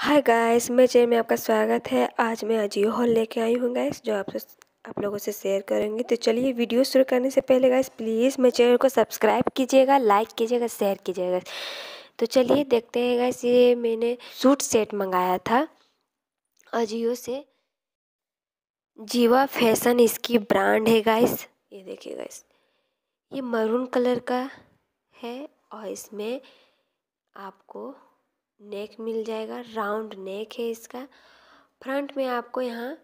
hi guys मैं जय में आपका स्वागत है आज मैं अजियो हॉल लेके आई हूँ गाइस जो आपसे आप लोगों से शेयर करेंगे तो चलिए वीडियो शुरू करने से पहले गाइस प्लीज़ मेरे चैनल को सब्सक्राइब कीजिएगा लाइक कीजिएगा शेयर कीजिएगा तो चलिए देखते हैं गाइस ये मैंने सूट सेट मंगाया था अजियो से जीवा फैशन इसकी ब्रांड है गाइस ये देखिए गाइस ये मरून कलर का है और इसमें आपको नेक मिल जाएगा राउंड नेक है इसका फ्रंट में आपको यहाँ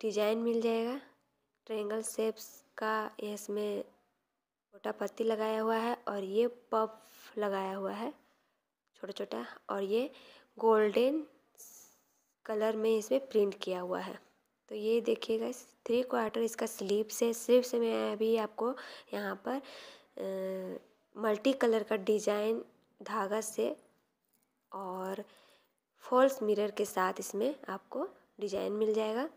डिजाइन मिल जाएगा ट्रेंगल सेप्स का इसमें छोटा पत्ती लगाया हुआ है और ये पफ लगाया हुआ है छोटा छोटा और ये गोल्डन कलर में इसमें प्रिंट किया हुआ है तो ये देखिएगा थ्री क्वार्टर इसका स्लीव से स्लीव से मैं अभी आपको यहाँ पर मल्टी कलर का डिजाइन धागा से और फॉल्स मिरर के साथ इसमें आपको डिजाइन मिल जाएगा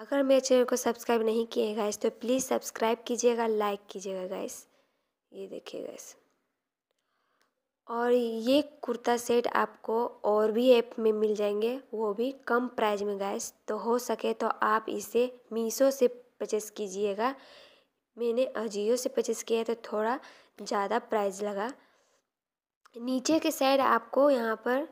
अगर मेरे चैनल को सब्सक्राइब नहीं किए गाइस तो प्लीज़ सब्सक्राइब कीजिएगा लाइक कीजिएगा गाइस ये देखिए गाइस और ये कुर्ता सेट आपको और भी ऐप में मिल जाएंगे वो भी कम प्राइस में गाइस तो हो सके तो आप इसे मीशो से परचेस कीजिएगा मैंने अजियो से परचेस किया तो थोड़ा ज़्यादा प्राइस लगा नीचे के साइड आपको यहाँ पर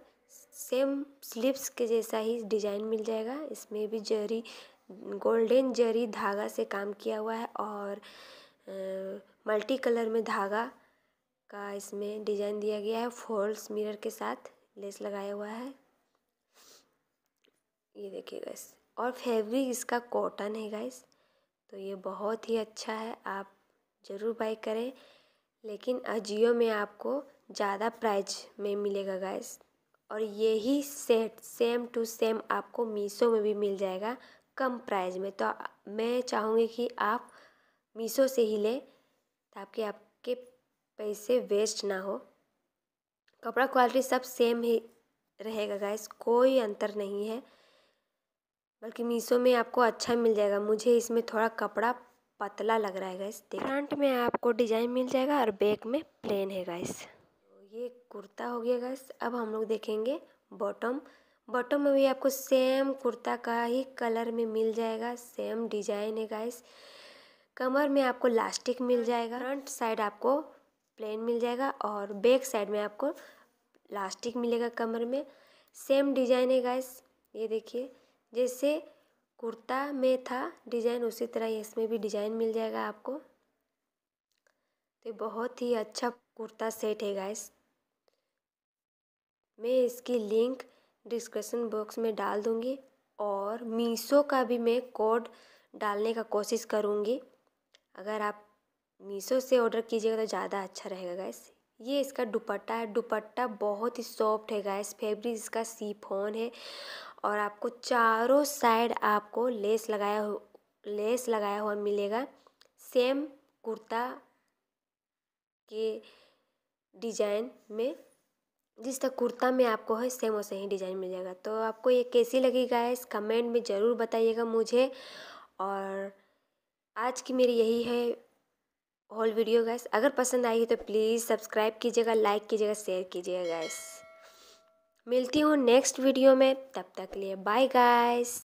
सेम स्लिप्स के जैसा ही डिजाइन मिल जाएगा इसमें भी जरी गोल्डन जरी धागा से काम किया हुआ है और मल्टी कलर में धागा का इसमें डिजाइन दिया गया है फॉल्स मिरर के साथ लेस लगाया हुआ है ये देखिए गैस और फैब्रिक इसका कॉटन है गाइस तो ये बहुत ही अच्छा है आप ज़रूर बाई करें लेकिन अजियो में आपको ज़्यादा प्राइज में मिलेगा गैस और यही सेट सेम टू सेम आपको मीसो में भी मिल जाएगा कम प्राइज में तो मैं चाहूँगी कि आप मीसो से ही लें ताकि आपके पैसे वेस्ट ना हो कपड़ा क्वालिटी सब सेम ही रहेगा गैस कोई अंतर नहीं है बल्कि मीसो में आपको अच्छा मिल जाएगा मुझे इसमें थोड़ा कपड़ा पतला लग रहा है गैस फ्रंट में आपको डिजाइन मिल जाएगा और बैक में प्लेन है गैस तो ये कुर्ता हो गया गैस अब हम लोग देखेंगे बॉटम बॉटम में भी आपको सेम कुर्ता का ही कलर में मिल जाएगा सेम डिजाइन है गैस कमर में आपको लास्टिक मिल जाएगा फ्रंट साइड आपको प्लेन मिल जाएगा और बैक साइड में आपको लास्टिक मिलेगा कमर में सेम डिजाइन है गैस ये देखिए जैसे कुर्ता में था डिजाइन उसी तरह ही इसमें भी डिजाइन मिल जाएगा आपको तो बहुत ही अच्छा कुर्ता सेट है गाइस मैं इसकी लिंक डिस्क्रिप्शन बॉक्स में डाल दूँगी और मीशो का भी मैं कोड डालने का कोशिश करूँगी अगर आप मीशो से ऑर्डर कीजिएगा तो ज़्यादा अच्छा रहेगा गैस ये इसका दुपट्टा है दुपट्टा बहुत ही सॉफ्ट है गाइस फैब्रिक इसका सीफोन है और आपको चारों साइड आपको लेस लगाया लेस लगाया हुआ मिलेगा सेम कुर्ता के डिजाइन में जिस तरह कुर्ता में आपको है सेम वैसे ही डिज़ाइन मिल जाएगा तो आपको ये कैसी लगी गाइस कमेंट में ज़रूर बताइएगा मुझे और आज की मेरी यही है होल वीडियो गैस अगर पसंद आई है तो प्लीज़ सब्सक्राइब कीजिएगा लाइक कीजिएगा शेयर कीजिएगा गैस मिलती हूँ नेक्स्ट वीडियो में तब तक लिए बाय गाइस